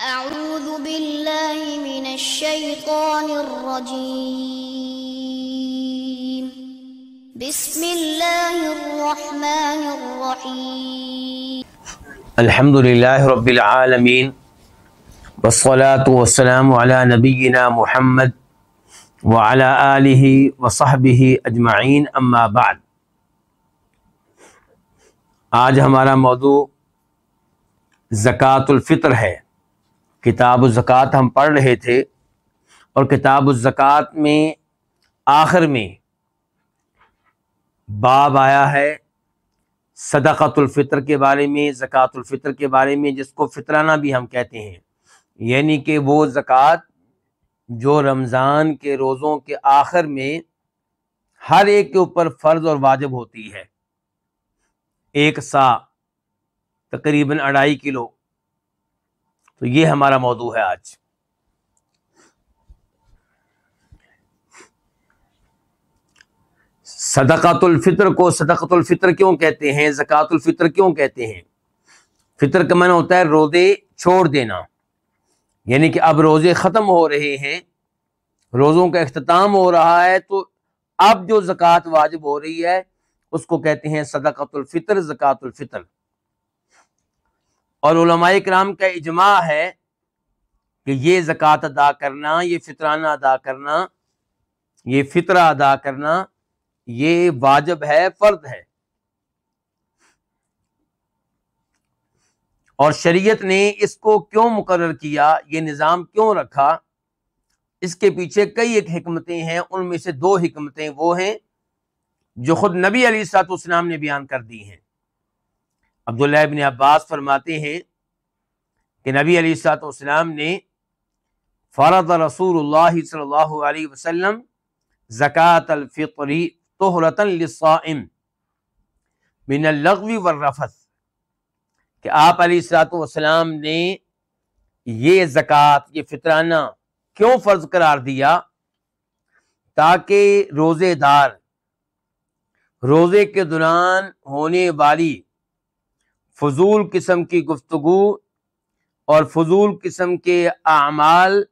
أعوذ بالله من الشيطان الرجيم بسم الله الرحمن الرحيم الحمد لله رب العالمين والصلاة والسلام على نبينا محمد وعلى آله وصحبه أجمعين أما بعد آج ہمارا موضوع زکاة الفطر ہے کتاب الزکوٰۃ زکوٰۃ ہم پڑھ رہے تھے اور کتاب الزکوٰۃ میں آخر میں باب آیا ہے صدقۃ الفطر کے بارے میں زکوٰۃ الفطر کے بارے میں جس کو فطرانہ بھی ہم کہتے ہیں یعنی کہ وہ زکوٰۃ جو رمضان کے روزوں کے آخر میں ہر ایک کے اوپر فرض اور واجب ہوتی ہے ایک سا تقریباً اڑھائی کلو تو یہ ہمارا موضوع ہے آج صدقات الفطر کو صدقات الفطر کیوں کہتے ہیں زکات الفطر کیوں کہتے ہیں فطر کا من ہوتا ہے روزے چھوڑ دینا یعنی کہ اب روزے ختم ہو رہے ہیں روزوں کا اختتام ہو رہا ہے تو اب جو زکوٰۃ واجب ہو رہی ہے اس کو کہتے ہیں صدقۃ الفطر زکوٰۃ الفطر اور علماء کرام کا اجماع ہے کہ یہ زکوٰۃ ادا کرنا یہ فطرانہ ادا کرنا یہ فطرہ ادا کرنا یہ واجب ہے فرد ہے اور شریعت نے اس کو کیوں مقرر کیا یہ نظام کیوں رکھا اس کے پیچھے کئی ایک حکمتیں ہیں ان میں سے دو حکمتیں وہ ہیں جو خود نبی علی سات اسلام نے بیان کر دی ہیں عبداللہ ابن عباس فرماتے ہیں کہ نبی علی والسلام نے فرد اللہ صلی اللہ علیہ وسلم زکوٰۃ الفطری من کہ آپ علی السلاۃ والسلام نے یہ زکوٰۃ یہ فطرانہ کیوں فرض قرار دیا تاکہ روزے دار روزے کے دوران ہونے والی فضول قسم کی گفتگو اور فضول قسم کے اعمال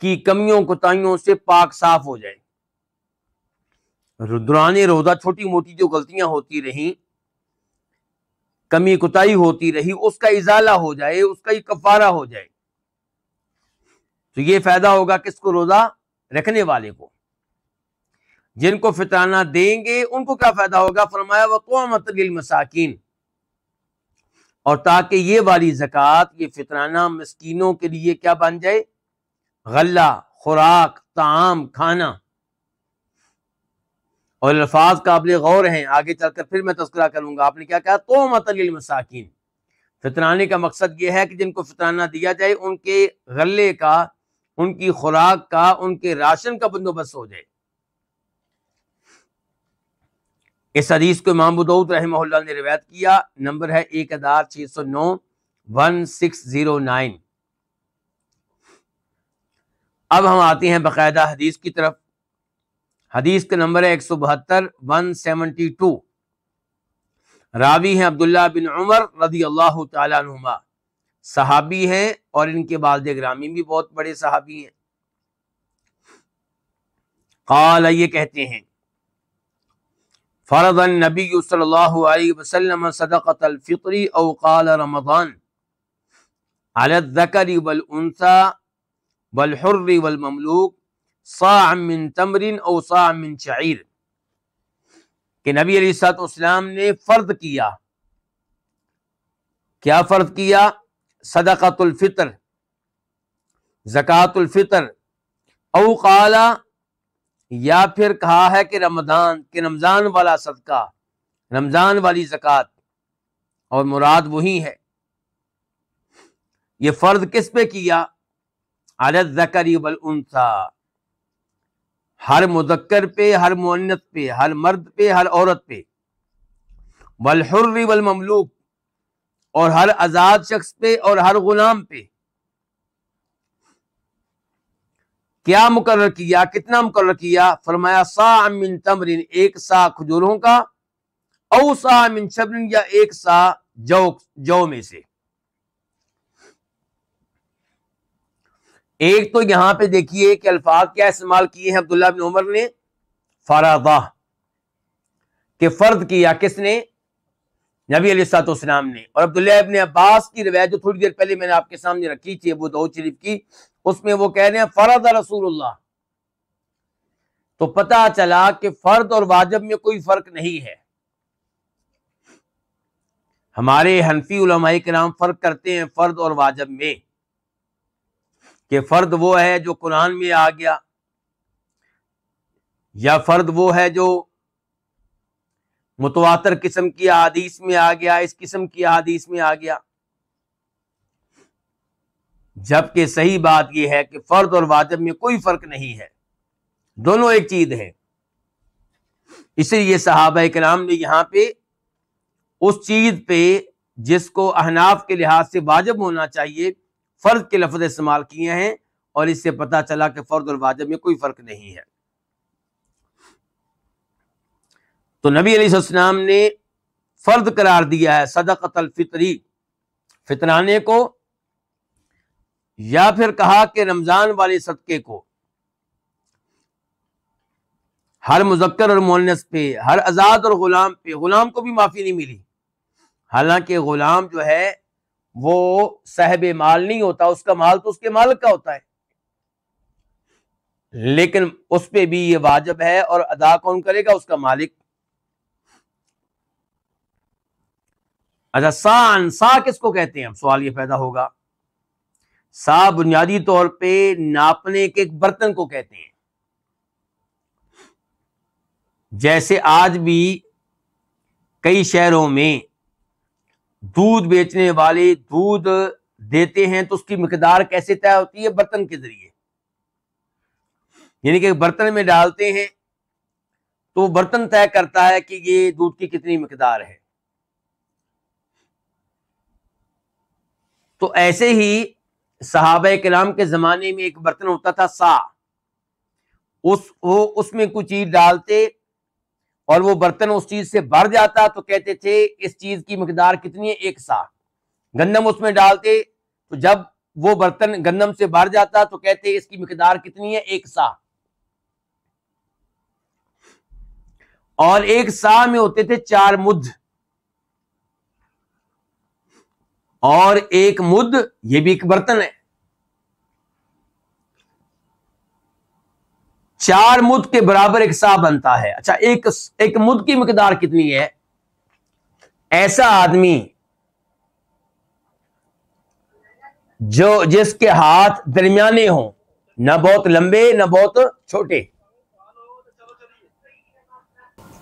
کی کمیوں کوتاہیوں سے پاک صاف ہو جائے روزہ چھوٹی موٹی جو غلطیاں ہوتی رہیں کمی کوتاہی ہوتی رہی اس کا ازالہ ہو جائے اس کا ہی کفارہ ہو جائے تو یہ فائدہ ہوگا کس کو روزہ رکھنے والے کو جن کو فطرانہ دیں گے ان کو کیا فائدہ ہوگا فرمایا قومت مساکین اور تاکہ یہ والی یہ فطرانہ مسکینوں کے لیے کیا بن جائے غلہ خوراک تعام کھانا اور الفاظ قابل غور ہیں آگے چل کر پھر میں تذکرہ کروں گا آپ نے کیا کہا تو المساکین فطرانے کا مقصد یہ ہے کہ جن کو فطرانہ دیا جائے ان کے غلے کا ان کی خوراک کا ان کے راشن کا بندوبست ہو جائے اس حدیث کو امام بدعود رحمہ اللہ نے روایت کیا نمبر ہے ایک ہزار چھ سو نو ون سکس زیرو نائن اب ہم آتے ہیں باقاعدہ حدیث کی طرف حدیث کا نمبر ہے ایک سو بہتر ون سیونٹی ٹو راوی ہیں عبداللہ بن عمر رضی اللہ تعالیٰ عنہما صحابی ہیں اور ان کے والد گرامی بھی بہت بڑے صحابی ہیں قال یہ کہتے ہیں فرض النبي صلى الله عليه وسلم صدقة الفطر أو قال رمضان على الذكر والأنثى والحر والمملوك صاع من تمر أو صاع من شعير کہ نبی علیہ السلاط اسلام نے فرض کیا کیا فرض کیا صدقۃ الفطر زكاة الفطر او قال یا پھر کہا ہے کہ رمضان کہ رمضان والا صدقہ رمضان والی زکوٰۃ اور مراد وہی ہے یہ فرض کس پہ کیا ہر مذکر پہ ہر مونت پہ ہر مرد پہ ہر عورت پہ بلحر مملوک اور ہر آزاد شخص پہ اور ہر غلام پہ کیا مقرر کیا کتنا مقرر کیا فرمایا سا سا من تمرین ایک کھجوروں کا او سا من یا ایک سا جو جو میں سے ایک تو یہاں پہ دیکھیے کہ الفاظ کیا استعمال کیے ہیں عبداللہ بن عمر نے کہ فرد کیا کس نے نبی علیہ ساتو اسلام نے اور عبداللہ ابن عباس کی روایت جو تھوڑی دیر پہلے میں نے آپ کے سامنے رکھی تھی ابو شریف کی اس میں وہ کہہ رہے ہیں فرد رسول اللہ تو پتا چلا کہ فرد اور واجب میں کوئی فرق نہیں ہے ہمارے حنفی علماء کے نام فرق کرتے ہیں فرد اور واجب میں کہ فرد وہ ہے جو قرآن میں آ گیا یا فرد وہ ہے جو متواتر قسم کی آدیش میں آ گیا اس قسم کی آدیش میں آ گیا جبکہ صحیح بات یہ ہے کہ فرد اور واجب میں کوئی فرق نہیں ہے دونوں ایک چیز ہے اسی لیے صحابہ کلام نے یہاں پہ اس چیز پہ جس کو احناف کے لحاظ سے واجب ہونا چاہیے فرد کے لفظ استعمال کیے ہیں اور اس سے پتا چلا کہ فرد اور واجب میں کوئی فرق نہیں ہے تو نبی علیہ السلام نے فرد قرار دیا ہے صدقت الفطری فطرانے کو یا پھر کہا کہ رمضان والے صدقے کو ہر مذکر اور مونس پہ ہر آزاد اور غلام پہ غلام کو بھی معافی نہیں ملی حالانکہ غلام جو ہے وہ صحب مال نہیں ہوتا اس کا مال تو اس کے مالک کا ہوتا ہے لیکن اس پہ بھی یہ واجب ہے اور ادا کون کرے گا اس کا مالک اچھا سا کس کو کہتے ہیں سوال یہ پیدا ہوگا سا بنیادی طور پہ ناپنے کے ایک برتن کو کہتے ہیں جیسے آج بھی کئی شہروں میں دودھ بیچنے والے دودھ دیتے ہیں تو اس کی مقدار کیسے طے ہوتی ہے برتن کے ذریعے یعنی کہ برتن میں ڈالتے ہیں تو برتن طے کرتا ہے کہ یہ دودھ کی کتنی مقدار ہے تو ایسے ہی صحابہ کلام کے زمانے میں ایک برتن ہوتا تھا سا اس وہ اس میں کچھ ڈالتے اور وہ برتن اس چیز سے بھر جاتا تو کہتے تھے اس چیز کی مقدار کتنی ہے ایک سا گندم اس میں ڈالتے تو جب وہ برتن گندم سے بھر جاتا تو کہتے اس کی مقدار کتنی ہے ایک سا اور ایک سا میں ہوتے تھے چار مد اور ایک مد یہ بھی ایک برتن ہے چار مد کے برابر ایک سا بنتا ہے اچھا ایک ایک مد کی مقدار کتنی ہے ایسا آدمی جو جس کے ہاتھ درمیانے ہوں نہ بہت لمبے نہ بہت چھوٹے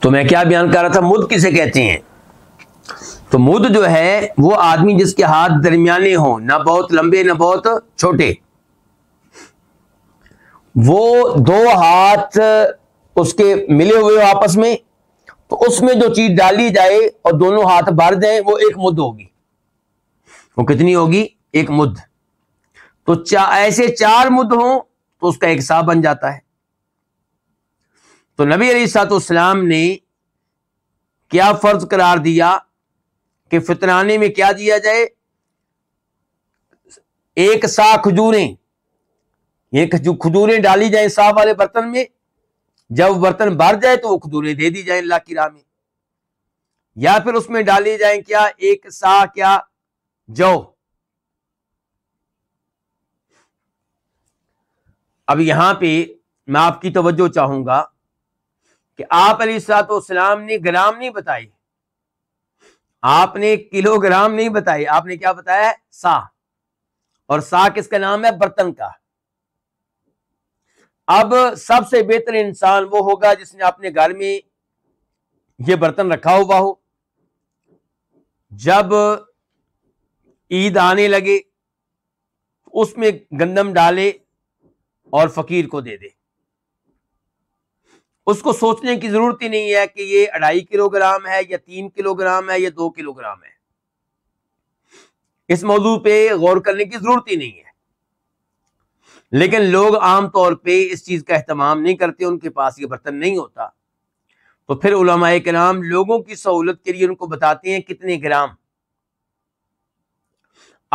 تو میں کیا بیان کر رہا تھا مد کسے کہتے ہیں تو مد جو ہے وہ آدمی جس کے ہاتھ درمیانے ہوں نہ بہت لمبے نہ بہت چھوٹے وہ دو ہاتھ اس کے ملے ہوئے میں میں تو اس جو چیز ڈالی جائے اور دونوں ہاتھ بھر جائیں وہ ایک مد ہوگی وہ کتنی ہوگی ایک مد تو ایسے چار مد ہوں تو اس کا ایک سا بن جاتا ہے تو نبی علی سات اسلام نے کیا فرض قرار دیا کہ فترانی میں کیا دیا جائے ایک سا کھجوریں کھجوریں ڈالی جائیں صاف والے برتن میں جب برتن بھر جائے تو وہ کھجوریں دے دی جائیں اللہ کی راہ میں یا پھر اس میں ڈالی جائیں کیا ایک سا کیا جو اب یہاں پہ میں آپ کی توجہ چاہوں گا کہ آپ علی سات و اسلام نے گرام نہیں بتائی آپ نے کلو گرام نہیں بتائی آپ نے کیا بتایا سا اور سا کس کا نام ہے برتن کا اب سب سے بہتر انسان وہ ہوگا جس نے اپنے گھر میں یہ برتن رکھا ہوا ہو جب عید آنے لگے اس میں گندم ڈالے اور فقیر کو دے دے اس کو سوچنے کی ضرورت ہی نہیں ہے کہ یہ اڑائی کلو گرام ہے یا تین کلو گرام ہے یا دو کلو گرام ہے اس موضوع پہ غور کرنے کی ضرورت ہی نہیں ہے لیکن لوگ عام طور پہ اس چیز کا اہتمام نہیں کرتے ان کے پاس یہ برتن نہیں ہوتا تو پھر علماء کرام لوگوں کی سہولت کے لیے ان کو بتاتے ہیں کتنے گرام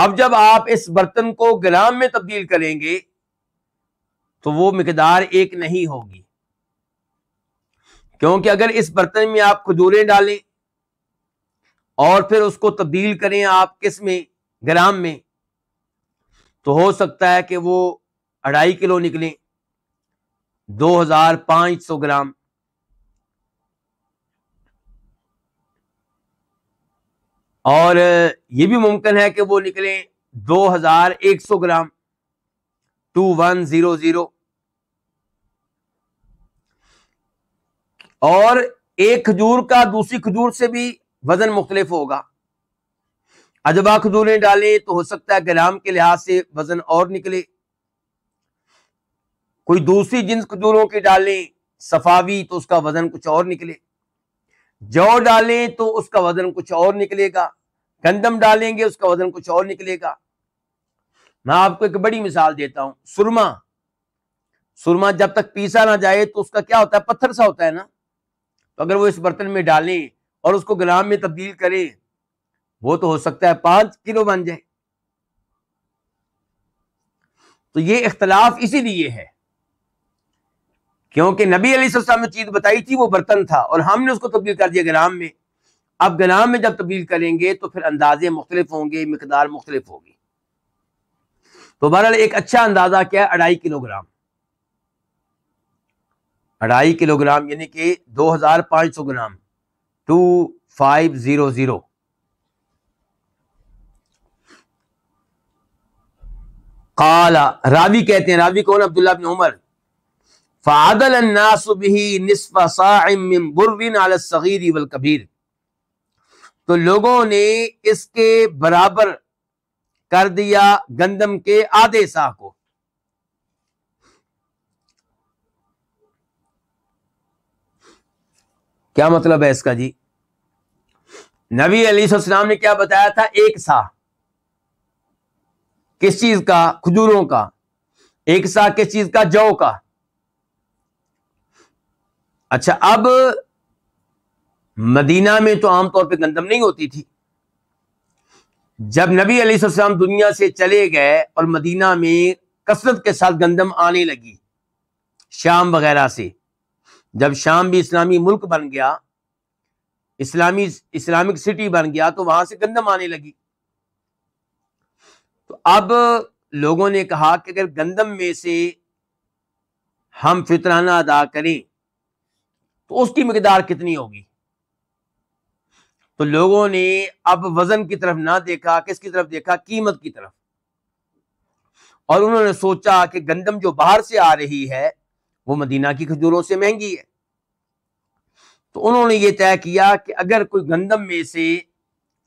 اب جب آپ اس برتن کو گرام میں تبدیل کریں گے تو وہ مقدار ایک نہیں ہوگی کیونکہ اگر اس برتن میں آپ کھجوریں ڈالیں اور پھر اس کو تبدیل کریں آپ کس میں گرام میں تو ہو سکتا ہے کہ وہ اڑائی کلو نکلیں دو ہزار پانچ سو گرام اور یہ بھی ممکن ہے کہ وہ نکلیں دو ہزار ایک سو گرام ٹو ون زیرو زیرو اور ایک کھجور کا دوسری کھجور سے بھی وزن مختلف ہوگا اجبا کھجوریں ڈالیں تو ہو سکتا ہے گرام کے لحاظ سے وزن اور نکلے کوئی دوسری جنس کھجوروں کی ڈالیں صفاوی تو اس کا وزن کچھ اور نکلے جو ڈالیں تو اس کا وزن کچھ اور نکلے گا گندم ڈالیں گے اس کا وزن کچھ اور نکلے گا میں آپ کو ایک بڑی مثال دیتا ہوں سرما سرما جب تک پیسا نہ جائے تو اس کا کیا ہوتا ہے پتھر سا ہوتا ہے نا اگر وہ اس برتن میں ڈالیں اور اس کو گلاب میں تبدیل کریں وہ تو ہو سکتا ہے پانچ کلو بن جائے تو یہ اختلاف اسی لیے ہے کیونکہ نبی علیہ نے چیز بتائی تھی وہ برتن تھا اور ہم نے اس کو تبدیل کر دیا گلام میں اب گلام میں جب تبدیل کریں گے تو پھر اندازے مختلف ہوں گے مقدار مختلف ہوگی تو بہرحال ایک اچھا اندازہ کیا ہے اڑھائی کلو گرام اڑائی کلو گرام یعنی کہ دو ہزار پانچ سو گرام ٹو فائیو زیرو زیرو کالا کہتے ہیں راوی کون عبد اللہ عمر الصغیر والکبیر تو لوگوں نے اس کے برابر کر دیا گندم کے آدھے سا کو کیا مطلب ہے اس کا جی نبی السلام نے کیا بتایا تھا ایک سا کس چیز کا کھجوروں کا ایک سا کس چیز کا جو کا اچھا اب مدینہ میں تو عام طور پہ گندم نہیں ہوتی تھی جب نبی علیہ السلام دنیا سے چلے گئے اور مدینہ میں کثرت کے ساتھ گندم آنے لگی شام وغیرہ سے جب شام بھی اسلامی ملک بن گیا اسلامی اسلامک سٹی بن گیا تو وہاں سے گندم آنے لگی تو اب لوگوں نے کہا کہ اگر گندم میں سے ہم فطرانہ ادا کریں تو اس کی مقدار کتنی ہوگی تو لوگوں نے اب وزن کی طرف نہ دیکھا کس کی طرف دیکھا قیمت کی طرف اور انہوں نے سوچا کہ گندم جو باہر سے آ رہی ہے وہ مدینہ کی کھجوروں سے مہنگی ہے تو انہوں نے یہ طے کیا کہ اگر کوئی گندم میں سے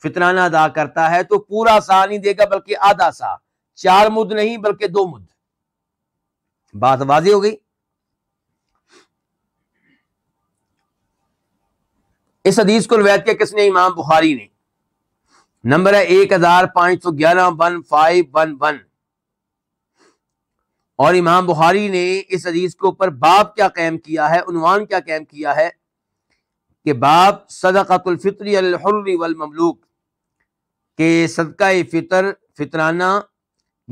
فطرانہ ادا کرتا ہے تو پورا سا نہیں دے گا بلکہ آدھا سا چار مد نہیں بلکہ دو مد بات واضح ہو گئی اس حدیث کو روایت کس نے امام بخاری نے نمبر ہے ایک ہزار پانچ سو گیارہ ون فائیو ون ون اور امام بخاری نے اس حدیث کے اوپر باپ کیا قائم کیا ہے عنوان کیا قائم کیا ہے کہ باپ صدقت الفطری الحر والمملوک کہ صدقہ فطر فطرانہ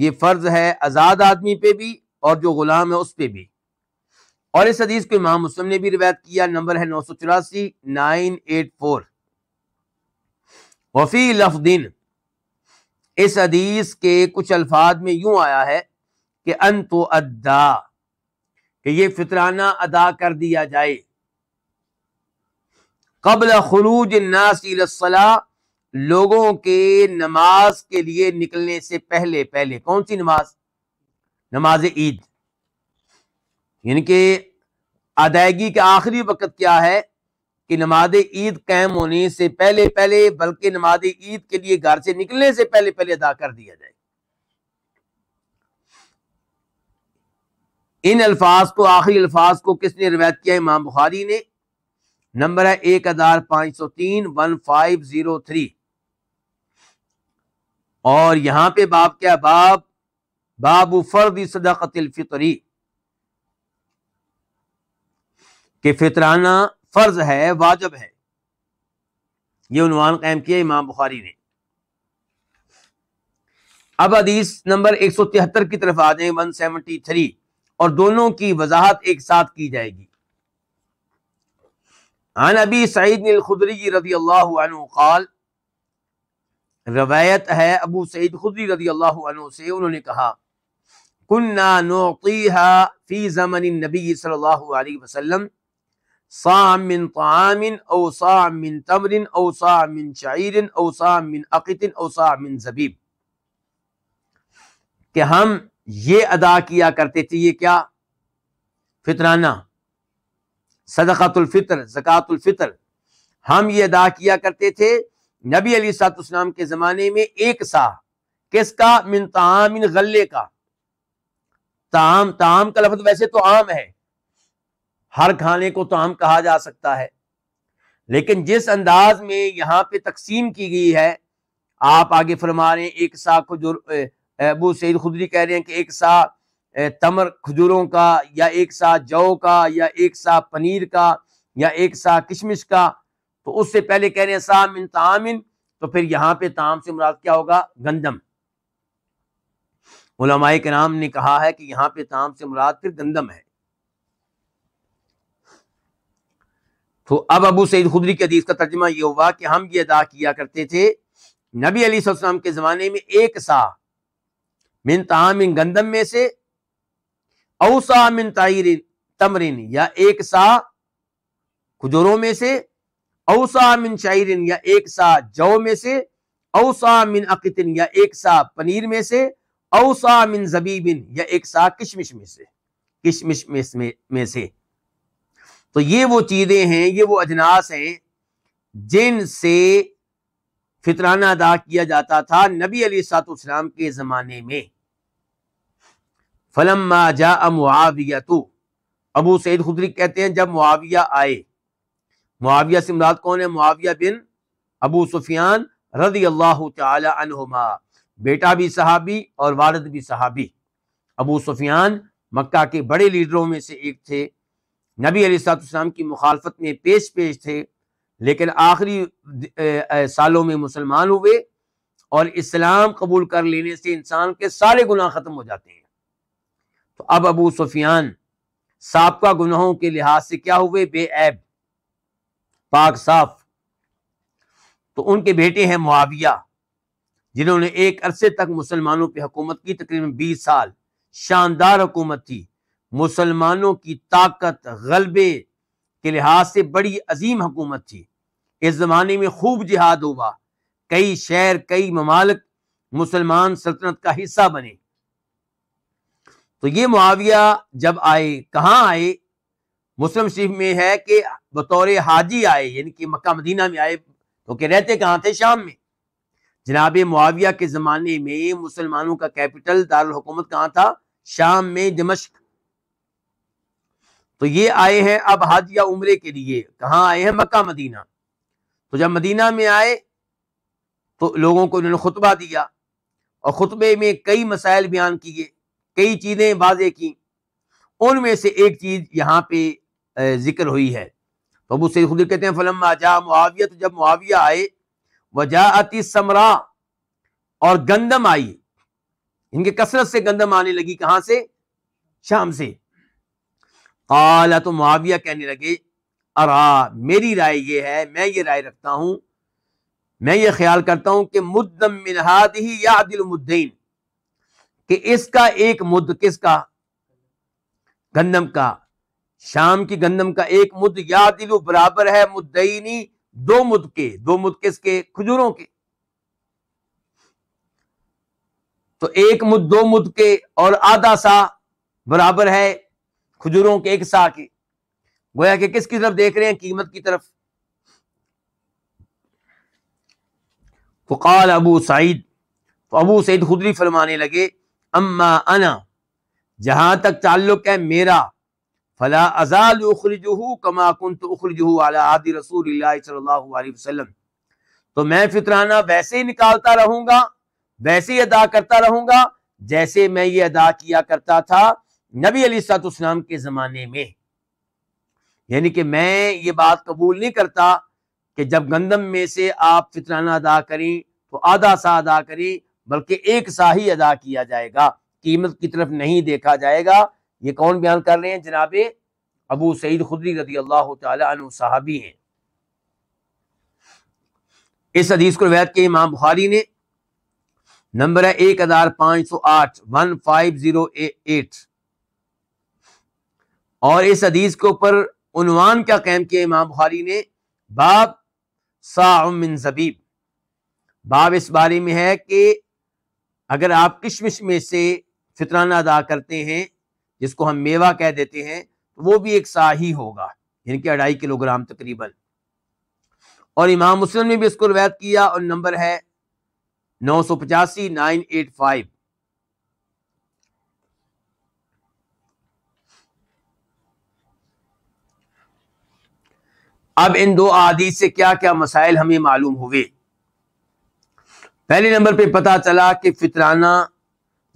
یہ فرض ہے آزاد آدمی پہ بھی اور جو غلام ہے اس پہ بھی اور اس حدیث کو امام مسلم نے بھی روایت کیا نمبر ہے نو سو چوراسی نائن ایٹ فور وفی دین اس حدیث کے کچھ الفاظ میں یوں آیا ہے انت و ادا کہ یہ فطرانہ ادا کر دیا جائے قبل خروج الناس ناسی لوگوں کے نماز کے لیے نکلنے سے پہلے پہلے کون سی نماز نماز عید یعنی کہ ادائیگی کا آخری وقت کیا ہے کہ نماز عید قائم ہونے سے پہلے پہلے بلکہ نماز عید کے لیے گھر سے نکلنے سے پہلے پہلے ادا کر دیا جائے ان الفاظ کو آخری الفاظ کو کس نے روایت کیا امام بخاری نے نمبر ہے ایک ہزار پانچ سو تین ون فائیو زیرو تھری اور یہاں پہ باب کیا باب باب فرد صدقت الفطری کہ فطرانہ فرض ہے واجب ہے یہ عنوان قائم کیا امام بخاری نے اب حدیث نمبر ایک سو تہتر کی طرف آ جائیں ون سیونٹی تھری اور دونوں کی وضاحت ایک ساتھ کی جائے گی عن ابی سعید الخدری رضی اللہ عنہ قال روایت ہے ابو سعید خدری رضی اللہ عنہ سے انہوں نے کہا کننا نعطیها فی زمن النبی صلی اللہ علیہ وسلم صاع من طعام او صاع من تمر او صاع من شعیر او صاع من اقت او صاع من زبیب کہ ہم یہ ادا کیا کرتے تھے یہ کیا فطرانہ صدقات الفطر زکات الفطر ہم یہ ادا کیا کرتے تھے نبی علی سات اسلام کے زمانے میں ایک سا کس کا من من غلے کا تعام تعام کا لفظ ویسے تو عام ہے ہر کھانے کو تو عام کہا جا سکتا ہے لیکن جس انداز میں یہاں پہ تقسیم کی گئی ہے آپ آگے فرما رہے ہیں ایک سا کھجور ابو سعید خدری کہہ رہے ہیں کہ ایک سا تمر کھجوروں کا یا ایک سا جو کا یا ایک سا پنیر کا یا ایک سا کشمش کا تو اس سے پہلے کہہ رہے ہیں من تامن تو پھر یہاں پہ تام سے مراد کیا ہوگا گندم علماء کرام نے کہا ہے کہ یہاں پہ تعام سے مراد پھر گندم ہے تو اب ابو سعید خدری کے حدیث کا ترجمہ یہ ہوا کہ ہم یہ ادا کیا کرتے تھے نبی علیہ السلام کے زمانے میں ایک سا من تعام گندم میں سے اوسا من تعیر تمرین یا ایک سا کھجوروں میں سے اوسا من شاعرین یا ایک سا جو میں سے اوسا من عقتن یا ایک سا پنیر میں سے اوسا من زبیبن یا ایک سا کشمش میں سے کشمش میں سے تو یہ وہ چیزیں ہیں یہ وہ اجناس ہیں جن سے فطرانہ ادا کیا جاتا تھا نبی علی سات اسلام کے زمانے میں تو ابو سعید خدری کہتے ہیں جب معاویہ آئے معاویہ سے مراد کون ہے معاویہ بن ابو سفیان رضی اللہ تعالی عنہما بیٹا بھی صحابی اور والد بھی صحابی ابو سفیان مکہ کے بڑے لیڈروں میں سے ایک تھے نبی علیہ السلام کی مخالفت میں پیش پیش تھے لیکن آخری سالوں میں مسلمان ہوئے اور اسلام قبول کر لینے سے انسان کے سارے گناہ ختم ہو جاتے ہیں تو اب ابو سفیان سابقہ گناہوں کے لحاظ سے کیا ہوئے بے عیب پاک صاف تو ان کے بیٹے ہیں معاویہ جنہوں نے ایک عرصے تک مسلمانوں پہ حکومت کی تقریباً بیس سال شاندار حکومت تھی مسلمانوں کی طاقت غلبے کے لحاظ سے بڑی عظیم حکومت تھی اس زمانے میں خوب جہاد ہوا کئی شہر کئی ممالک مسلمان سلطنت کا حصہ بنے تو یہ معاویہ جب آئے کہاں آئے مسلم شریف میں ہے کہ بطور حاجی آئے یعنی کہ مکہ مدینہ میں آئے تو کہ رہتے کہاں تھے شام میں جناب معاویہ کے زمانے میں مسلمانوں کا کیپٹل دارالحکومت کہاں تھا شام میں دمشق تو یہ آئے ہیں اب حاجیہ عمرے کے لیے کہاں آئے ہیں مکہ مدینہ تو جب مدینہ میں آئے تو لوگوں کو انہوں نے خطبہ دیا اور خطبے میں کئی مسائل بیان کیے کئی چیزیں واضح کی ان میں سے ایک چیز یہاں پہ ذکر ہوئی ہے تو ابو سید خدر کہتے ہیں فلم جا معاویہ تو جب معاویہ آئے وجا اتی سمرا اور گندم آئی ان کے کثرت سے گندم آنے لگی کہاں سے شام سے قال تو معاویہ کہنے لگے ارا ہاں، میری رائے یہ ہے میں یہ رائے رکھتا ہوں میں یہ خیال کرتا ہوں کہ مدم منہاد ہی یا دل مدین کہ اس کا ایک مد کس کا گندم کا شام کی گندم کا ایک مد یا دل برابر ہے مدینی دو مد کے دو مد کس کے کھجوروں کے تو ایک مد دو مد کے اور آدھا سا برابر ہے کھجوروں کے ایک سا کے گویا کہ کس کی طرف دیکھ رہے ہیں قیمت کی طرف فقال ابو سعید ابو سعید خدری فرمانے لگے اما انا جہاں تک تعلق ہے میرا فلا ازال اخرجہ اخرجہ کما کنت علی رسول اللہ صلی اللہ علیہ وسلم تو میں فطرانہ ویسے ہی نکالتا رہوں گا ویسے ہی ادا کرتا رہوں گا جیسے میں یہ ادا کیا کرتا تھا نبی علیہ السلام کے زمانے میں یعنی کہ میں یہ بات قبول نہیں کرتا کہ جب گندم میں سے آپ فطرانہ ادا کریں تو آدھا سا ادا کریں بلکہ ایک سا ہی ادا کیا جائے گا قیمت کی طرف نہیں دیکھا جائے گا یہ کون بیان کر رہے ہیں جناب ابو سعید خدری رضی اللہ تعالی عنہ صحابی ہیں اس حدیث کو روایت کے امام بخاری نے نمبر ہے ایک ہزار پانچ سو آٹھ ون فائیو زیرو ایٹ اور اس حدیث کے اوپر عنوان کیا کیا امام بخاری نے باب سا من زبیب باب اس بارے میں ہے کہ اگر آپ کشمش میں سے فطرانہ ادا کرتے ہیں جس کو ہم میوہ کہہ دیتے ہیں وہ بھی ایک سا ہی ہوگا یعنی کہ اڑائی کلو گرام تقریباً اور امام مسلم نے بھی اس کو روایت کیا اور نمبر ہے نو سو پچاسی نائن ایٹ فائیو اب ان دو احادیث سے کیا کیا مسائل ہمیں معلوم ہوئے پہلے نمبر پہ پتا چلا کہ فطرانہ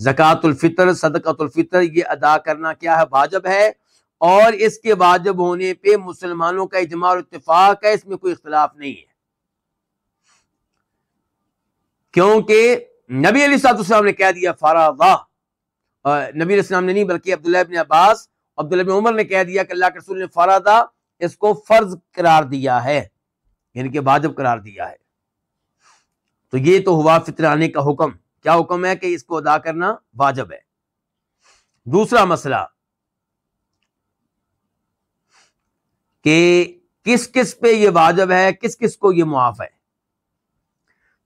زکات الفطر صدقۃ الفطر یہ ادا کرنا کیا ہے واجب ہے اور اس کے واجب ہونے پہ مسلمانوں کا اجماع اور اتفاق ہے اس میں کوئی اختلاف نہیں ہے کیونکہ نبی علی صاحب السلام نے کہہ دیا فارا واہ نبی علیہ السلام نے نہیں بلکہ عبداللہ ابن عباس عبداللہ ابن عمر نے کہہ دیا کہ اللہ کے رسول نے فارا اس کو فرض قرار دیا ہے یعنی کہ واجب قرار دیا ہے تو یہ تو ہوا فطرانے کا حکم کیا حکم ہے کہ اس کو ادا کرنا واجب ہے دوسرا مسئلہ کہ کس کس پہ یہ واجب ہے کس کس کو یہ معاف ہے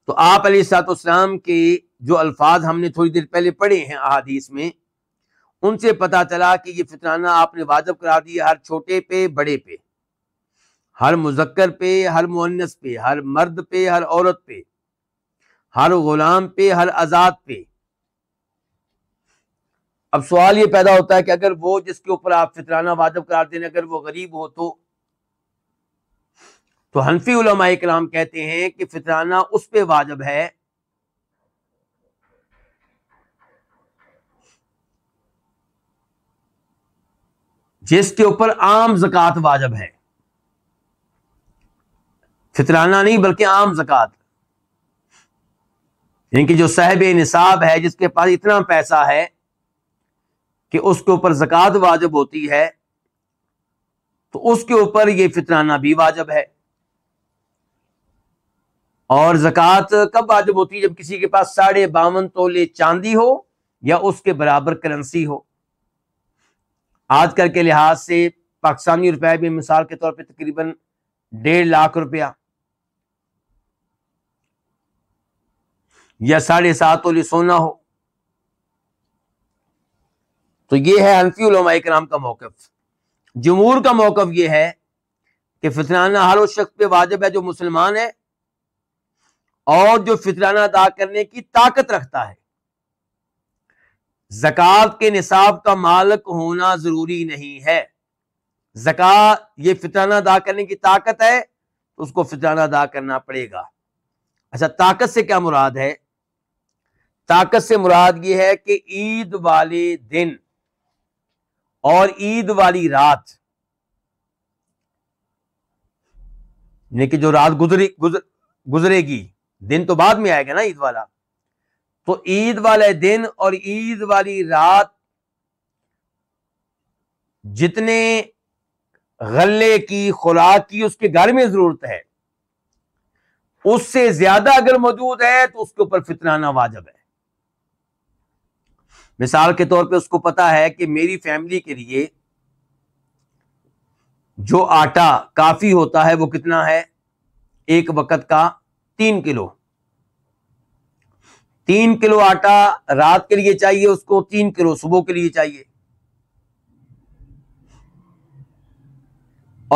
تو آپ علیہ سات اسلام کے جو الفاظ ہم نے تھوڑی دیر پہلے پڑھے ہیں احادیث میں ان سے پتا چلا کہ یہ فطرانہ آپ نے واجب کرا دیا ہر چھوٹے پہ بڑے پہ ہر مذکر پہ ہر مونس پہ ہر مرد پہ ہر عورت پہ ہر غلام پہ ہر آزاد پہ اب سوال یہ پیدا ہوتا ہے کہ اگر وہ جس کے اوپر آپ فطرانہ واجب کرا دیں اگر وہ غریب ہو تو تو حنفی علماء کرام کہتے ہیں کہ فطرانہ اس پہ واجب ہے جس کے اوپر عام زکات واجب ہے فطرانہ نہیں بلکہ عام یعنی کہ جو صاحب نصاب ہے جس کے پاس اتنا پیسہ ہے کہ اس کے اوپر زکات واجب ہوتی ہے تو اس کے اوپر یہ فطرانہ بھی واجب ہے اور زکوٰۃ کب واجب ہوتی ہے جب کسی کے پاس ساڑھے باون تولے چاندی ہو یا اس کے برابر کرنسی ہو آج کل کے لحاظ سے پاکستانی روپے بھی مثال کے طور پہ تقریباً ڈیڑھ لاکھ روپیہ یا ساڑھے سات والے سونا ہو تو یہ ہے انفی علماء کرام کا موقف جمہور کا موقف یہ ہے کہ فطرانہ ہر اس شخص پہ واجب ہے جو مسلمان ہے اور جو فطرانہ ادا کرنے کی طاقت رکھتا ہے زکوٰۃ کے نصاب کا مالک ہونا ضروری نہیں ہے زکوٰۃ یہ فطرانہ ادا کرنے کی طاقت ہے تو اس کو فطرانہ ادا کرنا پڑے گا اچھا طاقت سے کیا مراد ہے طاقت سے مراد یہ ہے کہ عید والے دن اور عید والی رات یعنی کہ جو رات گزری گزرے گی دن تو بعد میں آئے گا نا عید والا تو عید والے دن اور عید والی رات جتنے غلے کی خوراک کی اس کے گھر میں ضرورت ہے اس سے زیادہ اگر موجود ہے تو اس کے اوپر فترانہ واجب ہے مثال کے طور پہ اس کو پتا ہے کہ میری فیملی کے لیے جو آٹا کافی ہوتا ہے وہ کتنا ہے ایک وقت کا تین کلو تین کلو آٹا رات کے لیے چاہیے اس کو تین کلو صبح کے لیے چاہیے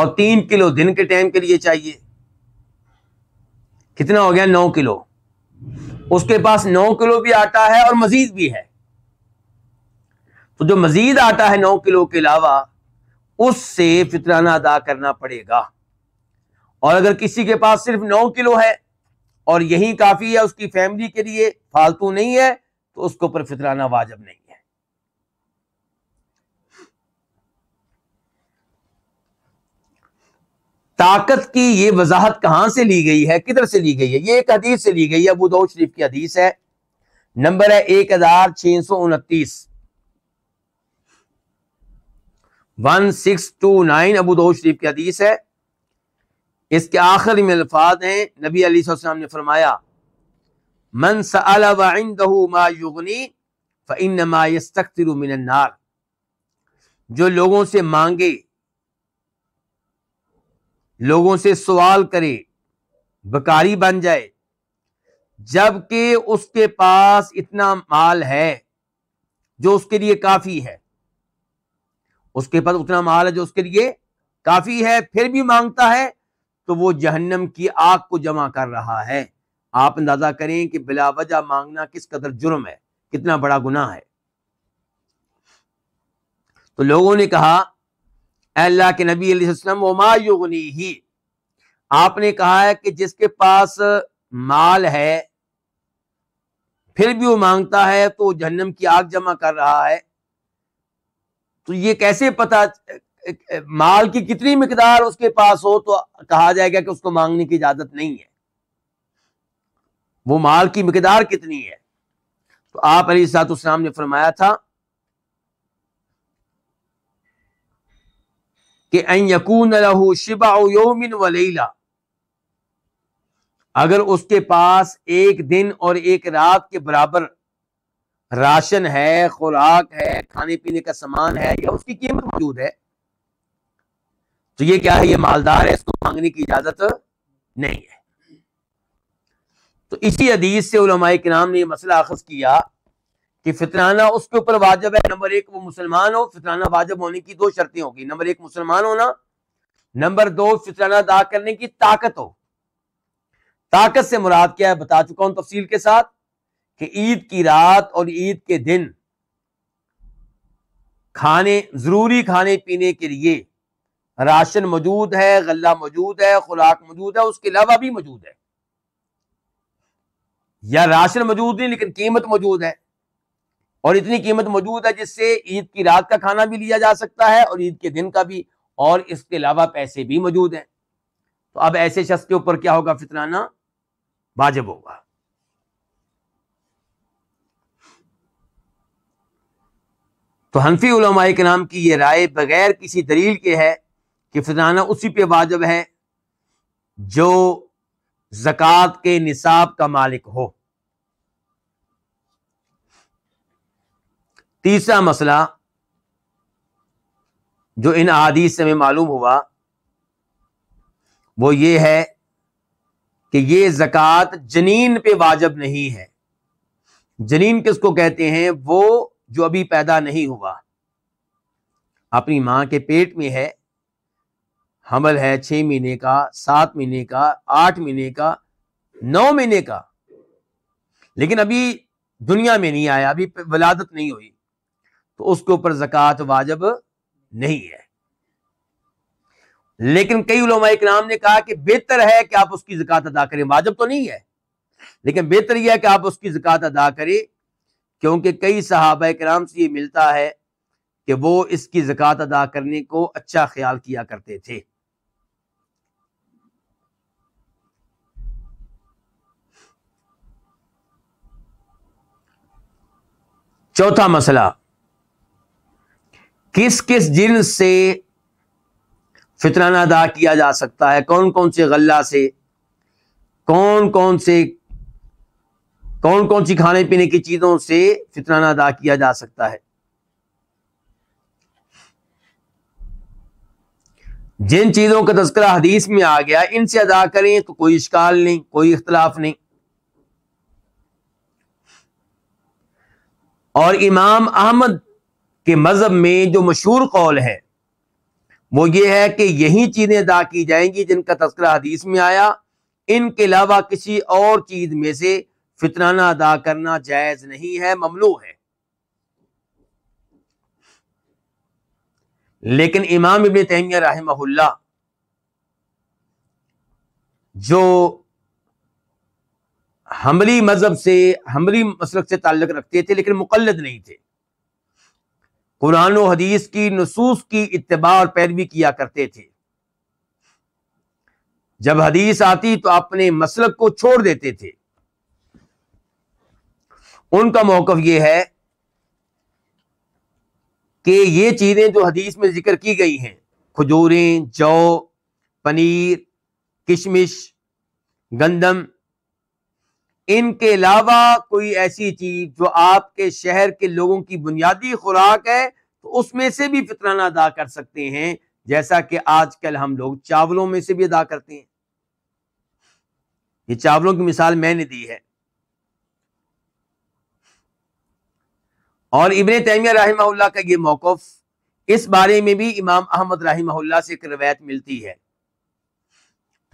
اور تین کلو دن کے ٹائم کے لیے چاہیے کتنا ہو گیا نو کلو اس کے پاس نو کلو بھی آٹا ہے اور مزید بھی ہے تو جو مزید آٹا ہے نو کلو کے علاوہ اس سے فطرانہ ادا کرنا پڑے گا اور اگر کسی کے پاس صرف نو کلو ہے اور یہی کافی ہے اس کی فیملی کے لیے فالتو نہیں ہے تو اس کے اوپر فطرانہ واجب نہیں ہے طاقت کی یہ وضاحت کہاں سے لی گئی ہے کدھر سے لی گئی ہے یہ ایک حدیث سے لی گئی ہے ابو دہو شریف کی حدیث ہے نمبر ہے ایک ہزار چھ سو انتیس ون سکس ٹو نائن ابو دہ شریف کی حدیث ہے اس کے آخر میں الفاظ ہیں نبی علی صلی اللہ علیہ وسلم نے فرمایا من سأل وعنده ما يغني فإنما يستكثر من النار جو لوگوں سے مانگے لوگوں سے سوال کرے بکاری بن جائے جب کہ اس کے پاس اتنا مال ہے جو اس کے لیے کافی ہے اس کے پاس اتنا مال ہے جو اس کے لیے کافی ہے پھر بھی مانگتا ہے تو وہ جہنم کی آگ کو جمع کر رہا ہے آپ اندازہ کریں کہ بلا وجہ مانگنا کس قدر جرم ہے کتنا بڑا گناہ ہے تو لوگوں نے کہا اے اللہ کے نبی علیہ السلام وما یغنی ہی آپ نے کہا ہے کہ جس کے پاس مال ہے پھر بھی وہ مانگتا ہے تو جہنم کی آگ جمع کر رہا ہے تو یہ کیسے پتا مال کی کتنی مقدار اس کے پاس ہو تو کہا جائے گا کہ اس کو مانگنے کی اجازت نہیں ہے وہ مال کی مقدار کتنی ہے تو آپ علی سات اسلام نے فرمایا تھا کہ شبا یومن و لیلا اگر اس کے پاس ایک دن اور ایک رات کے برابر راشن ہے خوراک ہے کھانے پینے کا سامان ہے یا اس کی قیمت موجود ہے تو یہ کیا ہے یہ مالدار ہے اس کو مانگنے کی اجازت نہیں ہے تو اسی حدیث سے علماء نام نے یہ مسئلہ اخذ کیا کہ فطرانہ اس کے اوپر واجب ہے نمبر ایک وہ مسلمان ہو فطرانہ واجب ہونے کی دو شرطیں ہوگی نمبر ایک مسلمان ہونا نمبر دو فطرانہ ادا کرنے کی طاقت ہو طاقت سے مراد کیا ہے بتا چکا ہوں تفصیل کے ساتھ کہ عید کی رات اور عید کے دن کھانے ضروری کھانے پینے کے لیے راشن موجود ہے غلہ موجود ہے خوراک موجود ہے اس کے علاوہ بھی موجود ہے یا راشن موجود نہیں لیکن قیمت موجود ہے اور اتنی قیمت موجود ہے جس سے عید کی رات کا کھانا بھی لیا جا سکتا ہے اور عید کے دن کا بھی اور اس کے علاوہ پیسے بھی موجود ہیں تو اب ایسے شخص کے اوپر کیا ہوگا فطرانہ واجب ہوگا تو حنفی علماء کے نام کی یہ رائے بغیر کسی دلیل کے ہے کہ فضانہ اسی پہ واجب ہے جو زکوٰۃ کے نصاب کا مالک ہو تیسرا مسئلہ جو ان عادیث سے میں معلوم ہوا وہ یہ ہے کہ یہ زکوٰۃ جنین پہ واجب نہیں ہے جنین کس کو کہتے ہیں وہ جو ابھی پیدا نہیں ہوا اپنی ماں کے پیٹ میں ہے حمل ہے چھ مہینے کا سات مہینے کا آٹھ مہینے کا نو مہینے کا لیکن ابھی دنیا میں نہیں آیا ابھی ولادت نہیں ہوئی تو اس کے اوپر زکوٰۃ واجب نہیں ہے لیکن کئی علماء اکرام نے کہا کہ بہتر ہے کہ آپ اس کی زکوٰۃ ادا کریں واجب تو نہیں ہے لیکن بہتر یہ ہے کہ آپ اس کی زکوٰۃ ادا کریں کیونکہ کئی صحابہ اکرام سے یہ ملتا ہے کہ وہ اس کی زکوٰۃ ادا کرنے کو اچھا خیال کیا کرتے تھے چوتھا مسئلہ کس کس جن سے فطرانہ ادا کیا جا سکتا ہے کون کون سے غلہ سے کون کون سے کون کون سی کھانے پینے کی چیزوں سے فطرانہ ادا کیا جا سکتا ہے جن چیزوں کا تذکرہ حدیث میں آ گیا ان سے ادا کریں تو کوئی اشکال نہیں کوئی اختلاف نہیں اور امام احمد کے مذہب میں جو مشہور قول ہے وہ یہ ہے کہ یہی چیزیں ادا کی جائیں گی جن کا تذکرہ حدیث میں آیا ان کے علاوہ کسی اور چیز میں سے فطرانہ ادا کرنا جائز نہیں ہے مملو ہے لیکن امام ابن رحمہ اللہ جو حملی مذہب سے حملی مسلک سے تعلق رکھتے تھے لیکن مقلد نہیں تھے قرآن و حدیث کی نصوص کی اتباع اور پیروی کیا کرتے تھے جب حدیث آتی تو اپنے مسلک کو چھوڑ دیتے تھے ان کا موقف یہ ہے کہ یہ چیزیں جو حدیث میں ذکر کی گئی ہیں کھجوریں جو پنیر کشمش گندم ان کے علاوہ کوئی ایسی چیز جو آپ کے شہر کے لوگوں کی بنیادی خوراک ہے تو اس میں سے بھی فطرانہ ادا کر سکتے ہیں جیسا کہ آج کل ہم لوگ چاولوں میں سے بھی ادا کرتے ہیں یہ چاولوں کی مثال میں نے دی ہے اور ابن تیمیہ رحمہ اللہ کا یہ موقف اس بارے میں بھی امام احمد رحمہ اللہ سے ایک روایت ملتی ہے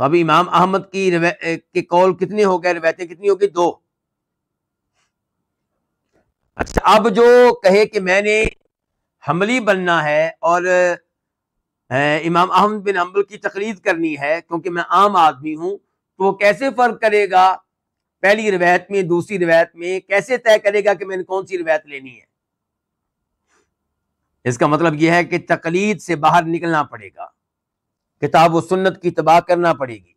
تو ابھی امام احمد کی کے کے کتنے ہو گئے روایتیں کتنی ہو گئی دو اچھا اب جو کہے کہ میں نے حملی بننا ہے اور امام احمد بن کی تقلید کرنی ہے کیونکہ میں عام آدمی ہوں تو وہ کیسے فرق کرے گا پہلی روایت میں دوسری روایت میں کیسے طے کرے گا کہ میں نے کون سی روایت لینی ہے اس کا مطلب یہ ہے کہ تقلید سے باہر نکلنا پڑے گا کتاب و سنت کی تباہ کرنا پڑے گی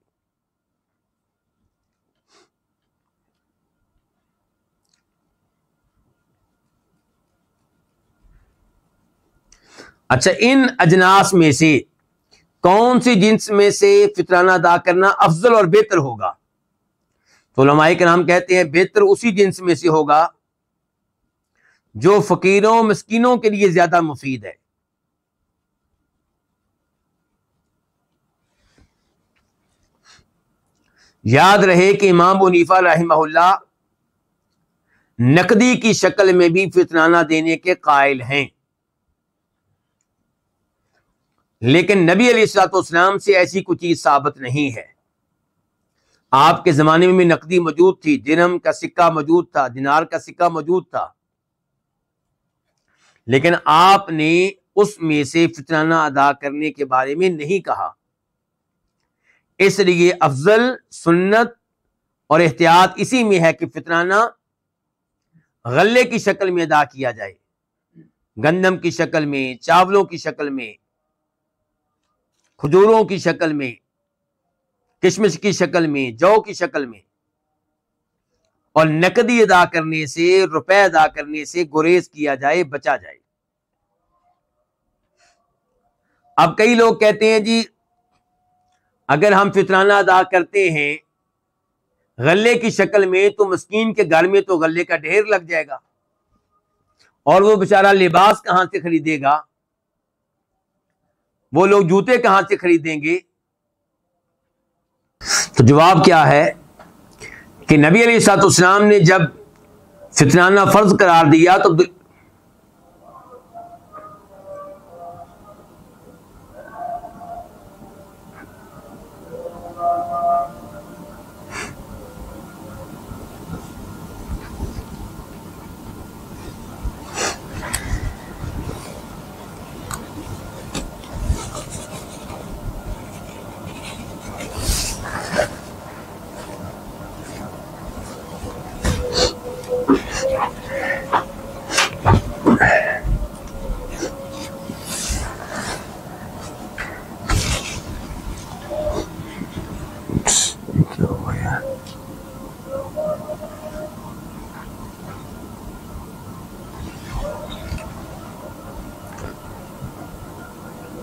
اچھا ان اجناس میں سے کون سی جنس میں سے فطرانہ ادا کرنا افضل اور بہتر ہوگا تو علماء کے نام کہتے ہیں بہتر اسی جنس میں سے ہوگا جو فقیروں مسکینوں کے لیے زیادہ مفید ہے یاد رہے کہ امام ونیفا رحمہ اللہ نقدی کی شکل میں بھی فطرانہ دینے کے قائل ہیں لیکن نبی علیہ السلاط اسلام سے ایسی کوئی چیز ثابت نہیں ہے آپ کے زمانے میں نقدی موجود تھی جنم کا سکہ موجود تھا دینار کا سکہ موجود تھا لیکن آپ نے اس میں سے فطرانہ ادا کرنے کے بارے میں نہیں کہا اس لیے افضل سنت اور احتیاط اسی میں ہے کہ فطرانہ غلے کی شکل میں ادا کیا جائے گندم کی شکل میں چاولوں کی شکل میں کھجوروں کی شکل میں کشمش کی شکل میں جو کی شکل میں اور نقدی ادا کرنے سے روپے ادا کرنے سے گریز کیا جائے بچا جائے اب کئی لوگ کہتے ہیں جی اگر ہم فطرانہ ادا کرتے ہیں غلے کی شکل میں تو مسکین کے گھر میں تو غلے کا ڈھیر لگ جائے گا اور وہ بیچارہ لباس کہاں سے خریدے گا وہ لوگ جوتے کہاں سے خریدیں گے تو جواب کیا ہے کہ نبی علیہ سات اسلام نے جب فطرانہ فرض قرار دیا تو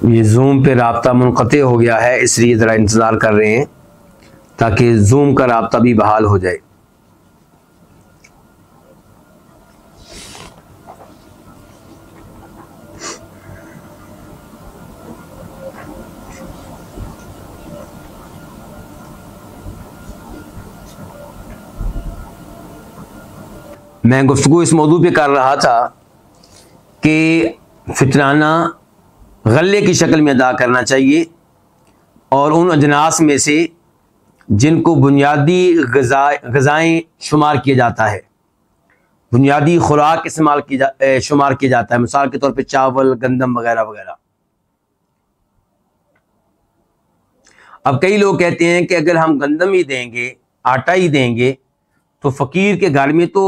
یہ زوم پہ رابطہ منقطع ہو گیا ہے اس لیے ذرا انتظار کر رہے ہیں تاکہ زوم کا رابطہ بھی بحال ہو جائے میں گفتگو اس موضوع پہ کر رہا تھا کہ فطرانہ غلے کی شکل میں ادا کرنا چاہیے اور ان اجناس میں سے جن کو بنیادی غذائیں شمار کیا جاتا ہے بنیادی خوراک استعمال کی شمار کیا جاتا ہے مثال کے طور پہ چاول گندم وغیرہ وغیرہ اب کئی لوگ کہتے ہیں کہ اگر ہم گندم ہی دیں گے آٹا ہی دیں گے تو فقیر کے گھر میں تو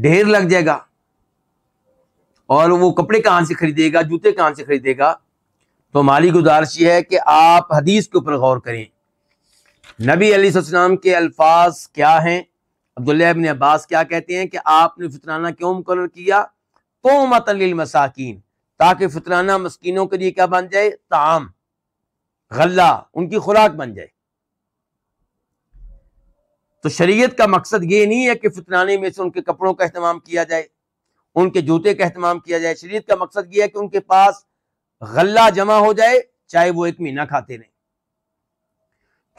ڈھیر لگ جائے گا اور وہ کپڑے کہاں سے خریدے گا جوتے کہاں سے خریدے گا تو ہماری گزارش یہ ہے کہ آپ حدیث کے اوپر غور کریں نبی علیہ السلام کے الفاظ کیا ہیں عبداللہ ابن عباس کیا کہتے ہیں کہ آپ نے فطرانہ کیوں مقرر کیا تو متن مساکین تاکہ فطرانہ مسکینوں کے لیے کیا بن جائے تعام غلہ ان کی خوراک بن جائے تو شریعت کا مقصد یہ نہیں ہے کہ فتنانے میں سے ان کے کپڑوں کا اہتمام کیا جائے ان کے جوتے کا اہتمام کیا جائے شریعت کا مقصد یہ ہے کہ ان کے پاس غلہ جمع ہو جائے چاہے وہ ایک مہینہ کھاتے رہیں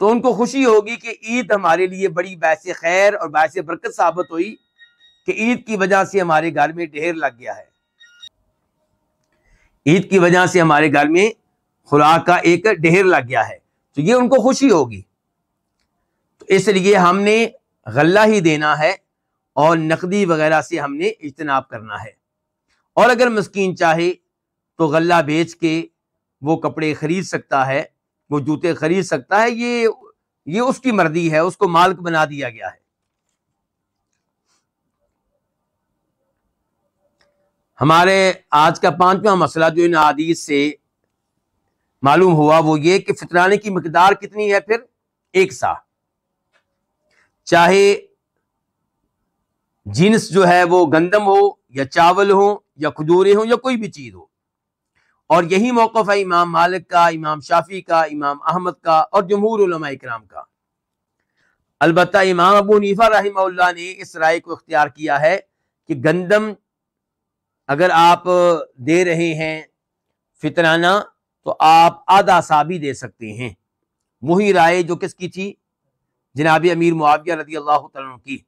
تو ان کو خوشی ہوگی کہ عید ہمارے لیے بڑی باعث خیر اور باعث برکت ثابت ہوئی کہ عید کی وجہ سے ہمارے گھر میں ڈھیر لگ گیا ہے عید کی وجہ سے ہمارے گھر میں خوراک کا ایک ڈھیر لگ گیا ہے تو یہ ان کو خوشی ہوگی اس لیے ہم نے غلہ ہی دینا ہے اور نقدی وغیرہ سے ہم نے اجتناب کرنا ہے اور اگر مسکین چاہے تو غلہ بیچ کے وہ کپڑے خرید سکتا ہے وہ جوتے خرید سکتا ہے یہ یہ اس کی مرضی ہے اس کو مالک بنا دیا گیا ہے ہمارے آج کا پانچواں مسئلہ جو ان عادیث سے معلوم ہوا وہ یہ کہ فطرانے کی مقدار کتنی ہے پھر ایک ساتھ چاہے جنس جو ہے وہ گندم ہو یا چاول ہو یا کھجورے ہوں یا کوئی بھی چیز ہو اور یہی موقف ہے امام مالک کا امام شافی کا امام احمد کا اور جمہور علماء اکرام کا البتہ امام ابو نیفا رحمہ اللہ نے اس رائے کو اختیار کیا ہے کہ گندم اگر آپ دے رہے ہیں فطرانہ تو آپ آدھا سا بھی دے سکتے ہیں وہی رائے جو کس کی تھی جناب امیر معاویہ رضی اللہ تعالیٰ کی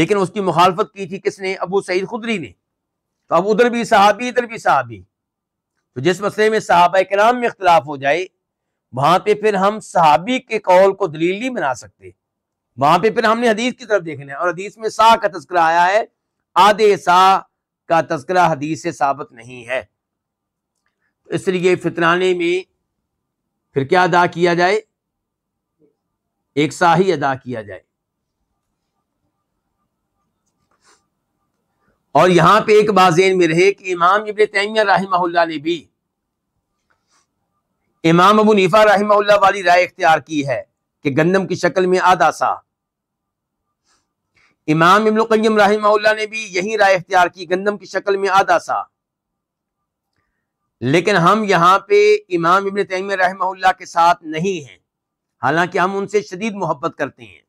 لیکن اس کی مخالفت کی تھی کس نے ابو سعید خدری نے تو اب ادھر بھی صحابی ادھر بھی صحابی تو جس مسئلے میں صحابہ کرام میں اختلاف ہو جائے وہاں پہ پھر ہم صحابی کے قول کو دلیل نہیں بنا سکتے وہاں پہ پھر ہم نے حدیث کی طرف دیکھنا ہے اور حدیث میں سا کا تذکرہ آیا ہے آدھے سا کا تذکرہ حدیث سے ثابت نہیں ہے اس لیے فطرانے میں پھر کیا ادا کیا جائے ایک ہی ادا کیا جائے اور یہاں پہ ایک بازین میں رہے کہ امام ابن تیمیہ رحمہ اللہ نے بھی امام ابو نیفا رحمہ اللہ والی رائے اختیار کی ہے کہ گندم کی شکل میں آدھا سا امام ابن قیم رحمہ اللہ نے بھی یہی رائے اختیار کی گندم کی شکل میں آدھا سا لیکن ہم یہاں پہ امام ابن تیمیہ رحمہ اللہ کے ساتھ نہیں ہیں حالانکہ ہم ان سے شدید محبت کرتے ہیں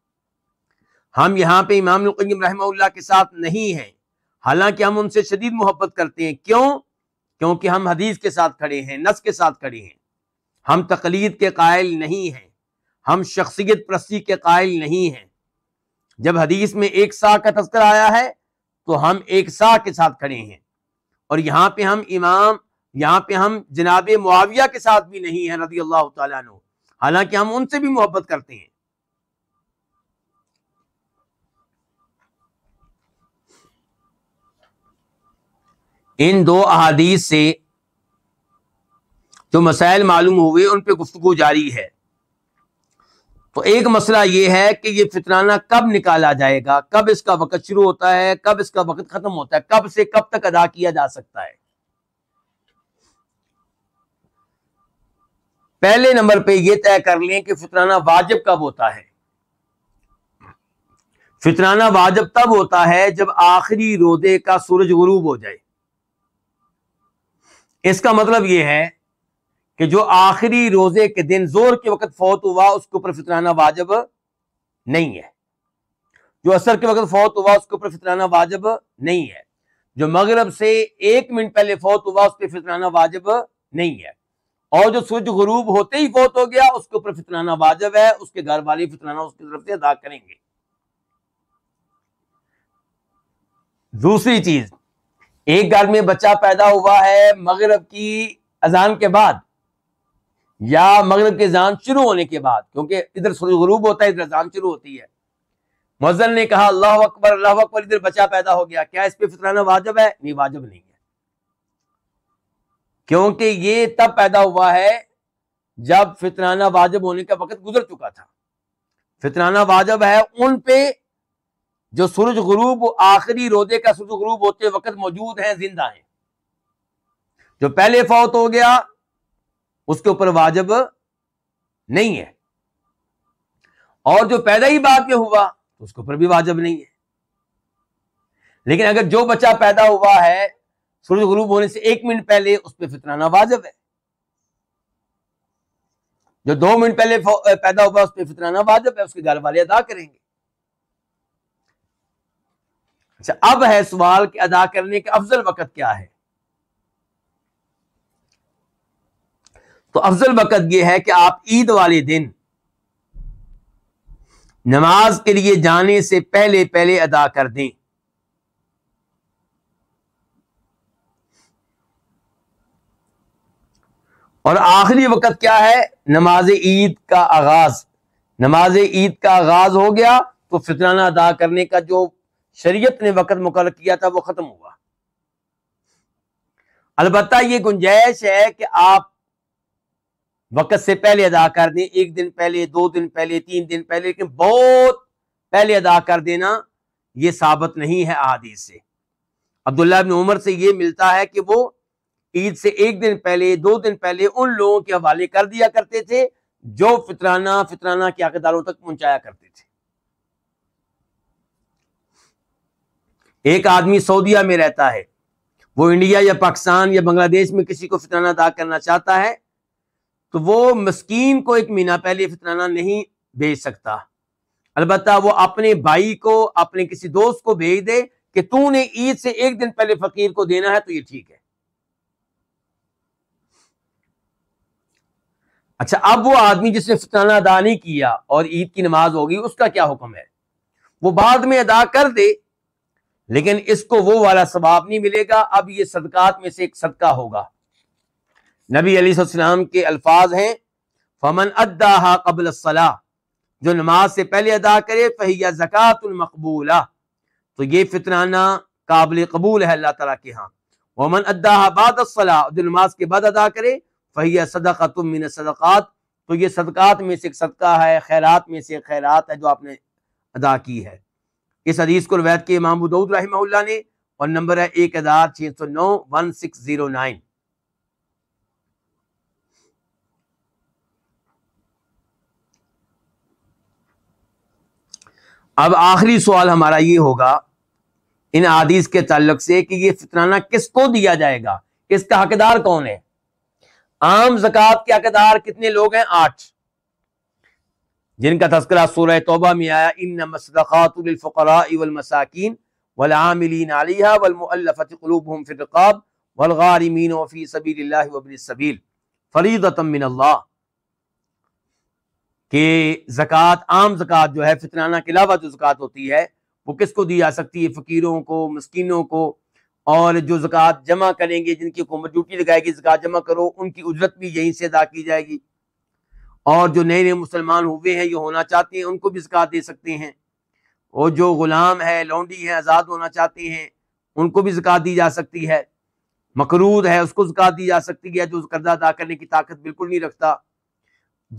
ہم یہاں پہ امام القیم رحمہ اللہ کے ساتھ نہیں ہیں حالانکہ ہم ان سے شدید محبت کرتے ہیں کیوں کیونکہ ہم حدیث کے ساتھ کھڑے ہیں نس کے ساتھ کھڑے ہیں ہم تقلید کے قائل نہیں ہیں ہم شخصیت پرستی کے قائل نہیں ہیں جب حدیث میں ایک سا کا تذکر آیا ہے تو ہم ایک سا کے ساتھ کھڑے ہیں اور یہاں پہ ہم امام یہاں پہ ہم جناب معاویہ کے ساتھ بھی نہیں ہیں رضی اللہ تعالیٰ عنہ حالانکہ ہم ان سے بھی محبت کرتے ہیں ان دو احادیث سے جو مسائل معلوم ہوئے ان پہ گفتگو جاری ہے تو ایک مسئلہ یہ ہے کہ یہ فطرانہ کب نکالا جائے گا کب اس کا وقت شروع ہوتا ہے کب اس کا وقت ختم ہوتا ہے کب سے کب تک ادا کیا جا سکتا ہے پہلے نمبر پہ یہ طے کر لیں کہ فطرانہ واجب کب ہوتا ہے فطرانہ واجب تب ہوتا ہے جب آخری روزے کا سورج غروب ہو جائے اس کا مطلب یہ ہے کہ جو آخری روزے کے دن زور کے وقت فوت ہوا اس کے اوپر فطرانہ واجب نہیں ہے جو اثر کے وقت فوت ہوا اس کے اوپر فطرانہ واجب نہیں ہے جو مغرب سے ایک منٹ پہلے فوت ہوا اس پہ فطرانہ واجب نہیں ہے اور جو سورج غروب ہوتے ہی فوت ہو گیا اس کے اوپر فتنانہ واجب ہے اس کے گھر والی فتنانہ اس کی طرف سے ادا کریں گے دوسری چیز ایک گھر میں بچہ پیدا ہوا ہے مغرب کی اذان کے بعد یا مغرب کی اذان شروع ہونے کے بعد کیونکہ ادھر سورج غروب ہوتا ہے ادھر اذان شروع ہوتی ہے مزن نے کہا اللہ اکبر اللہ اکبر ادھر بچہ پیدا ہو گیا کیا اس پہ فطرانہ واجب ہے نہیں واجب نہیں کیونکہ یہ تب پیدا ہوا ہے جب فطرانہ واجب ہونے کا وقت گزر چکا تھا فطرانہ واجب ہے ان پہ جو سورج غروب آخری روزے کا سورج غروب ہوتے وقت موجود ہیں زندہ ہیں جو پہلے فوت ہو گیا اس کے اوپر واجب نہیں ہے اور جو پیدا ہی بات میں ہوا اس کے اوپر بھی واجب نہیں ہے لیکن اگر جو بچہ پیدا ہوا ہے سورج غروب ہونے سے ایک منٹ پہلے اس پہ فطرانہ واجب ہے جو دو منٹ پہلے پیدا ہوا اس پہ فطرانہ واجب ہے اس کے گھر والے ادا کریں گے اچھا اب ہے سوال کہ ادا کرنے کے افضل وقت کیا ہے تو افضل وقت یہ ہے کہ آپ عید والے دن نماز کے لیے جانے سے پہلے پہلے ادا کر دیں اور آخری وقت کیا ہے نماز عید کا آغاز نماز عید کا آغاز ہو گیا تو فطرانہ ادا کرنے کا جو شریعت نے وقت مقرر کیا تھا وہ ختم ہوا البتہ یہ گنجائش ہے کہ آپ وقت سے پہلے ادا کر دیں ایک دن پہلے دو دن پہلے تین دن پہلے لیکن بہت پہلے ادا کر دینا یہ ثابت نہیں ہے آدی سے عبداللہ ابن عمر سے یہ ملتا ہے کہ وہ عید سے ایک دن پہلے دو دن پہلے ان لوگوں کے حوالے کر دیا کرتے تھے جو فطرانہ فطرانہ کے داروں تک پہنچایا کرتے تھے ایک آدمی سعودیہ میں رہتا ہے وہ انڈیا یا پاکستان یا بنگلہ دیش میں کسی کو فطرانہ ادا کرنا چاہتا ہے تو وہ مسکین کو ایک مہینہ پہلے فطرانہ نہیں بھیج سکتا البتہ وہ اپنے بھائی کو اپنے کسی دوست کو بھیج دے کہ تو نے عید سے ایک دن پہلے فقیر کو دینا ہے تو یہ ٹھیک ہے اچھا اب وہ آدمی جس نے فتنہ ادا نہیں کیا اور عید کی نماز ہوگی اس کا کیا حکم ہے وہ بعد میں ادا کر دے لیکن اس کو وہ والا ثواب نہیں ملے گا اب یہ صدقات میں سے ایک صدقہ ہوگا نبی علی صلی اللہ علیہ السلام کے الفاظ ہیں فمن ادا قبل الصلاح جو نماز سے پہلے ادا کرے فہیا زکات المقبولہ تو یہ فطرانہ قابل قبول ہے اللہ تعالیٰ کے ہاں ومن ادا بعد الصلاح جو نماز کے بعد ادا کرے من صدقات صدقات میں سے ایک صدقہ ہے خیرات میں سے ایک خیرات ہے جو آپ نے ادا کی ہے اس حدیث کو کے امام محمود رحمہ اللہ نے اور نمبر ہے ایک ہزار چھ سو نو ون سکس زیرو نائن اب آخری سوال ہمارا یہ ہوگا ان عادیث کے تعلق سے کہ یہ فطرانہ کس کو دیا جائے گا کس کا حقدار کون ہے عام زکات کے عقدار کتنے لوگ ہیں آٹھ جن کا تذکرہ سورہ توبہ میں آیا ان مصدقات للفقراء والمساکین والعاملین علیہا والمؤلفة قلوبهم فی الرقاب والغارمین وفی سبیل اللہ وابن السبیل فریضتا من اللہ کہ زکات عام زکات جو ہے فطرانہ کے علاوہ جو زکات ہوتی ہے وہ کس کو دی جا سکتی ہے فقیروں کو مسکینوں کو اور جو زکوٰۃ جمع کریں گے جن کی حکومت ڈیوٹی لگائے گی زکوٰۃ جمع کرو ان کی اجرت بھی یہیں سے ادا کی جائے گی اور جو نئے نئے مسلمان ہوئے ہیں جو ہونا چاہتے ہیں ان کو بھی زکوٰۃ دے سکتے ہیں اور جو غلام ہے لونڈی ہے آزاد ہونا چاہتے ہیں ان کو بھی زکوٰۃ دی جا سکتی ہے مقرود ہے اس کو زکوٰۃ دی جا سکتی ہے جو قرضہ ادا کرنے کی طاقت بالکل نہیں رکھتا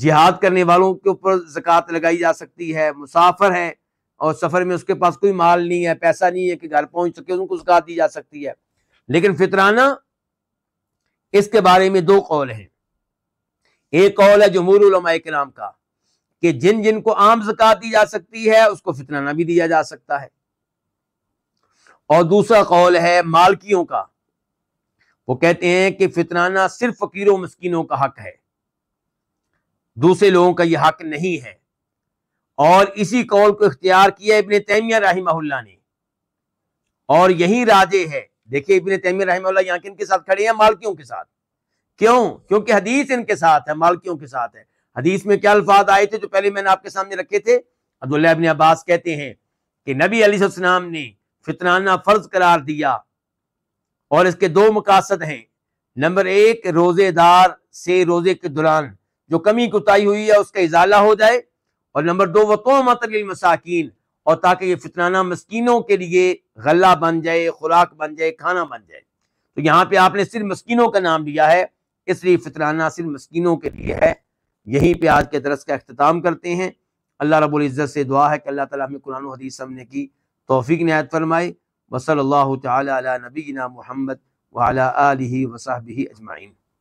جہاد کرنے والوں کے اوپر زکوٰۃ لگائی جا سکتی ہے مسافر ہے اور سفر میں اس کے پاس کوئی مال نہیں ہے پیسہ نہیں ہے کہ گھر پہنچ سکے ان کو سکا دی جا سکتی ہے لیکن فطرانہ اس کے بارے میں دو قول ہیں ایک قول ہے جمہور علماء کرام کا کہ جن جن کو عام زکات دی جا سکتی ہے اس کو فطرانہ بھی دیا جا سکتا ہے اور دوسرا قول ہے مالکیوں کا وہ کہتے ہیں کہ فطرانہ صرف فقیروں مسکینوں کا حق ہے دوسرے لوگوں کا یہ حق نہیں ہے اور اسی قول کو اختیار کیا ابن تیمیہ رحمہ اللہ نے اور یہی راجے ہے دیکھیے ابن تیمیہ رحمہ اللہ یہاں ان کے ساتھ کھڑے ہیں مالکیوں کے ساتھ کیوں کیونکہ حدیث ان کے ساتھ ہے مالکیوں کے ساتھ ہے حدیث میں کیا الفاظ آئے تھے جو پہلے میں نے آپ کے سامنے رکھے تھے عبداللہ ابن عباس کہتے ہیں کہ نبی علیہ السلام نے فتنانہ فرض قرار دیا اور اس کے دو مقاصد ہیں نمبر ایک روزے دار سے روزے کے دوران جو کمی کتائی ہوئی ہے اس کا ازالہ ہو جائے اور نمبر دو وہ تو مساکین اور تاکہ یہ فطرانہ مسکینوں کے لیے غلہ بن جائے خوراک بن جائے کھانا بن جائے تو یہاں پہ آپ نے صرف مسکینوں کا نام لیا ہے اس لیے فطرانہ صرف مسکینوں کے لیے ہے یہیں پہ آج کے درس کا اختتام کرتے ہیں اللہ رب العزت سے دعا ہے کہ اللہ تعالیٰ ہمیں قرآن و حدیث سمنے کی توفیق نہایت فرمائے اللہ تعالیٰ نبینا محمد وعلی وصحبہ اجمعین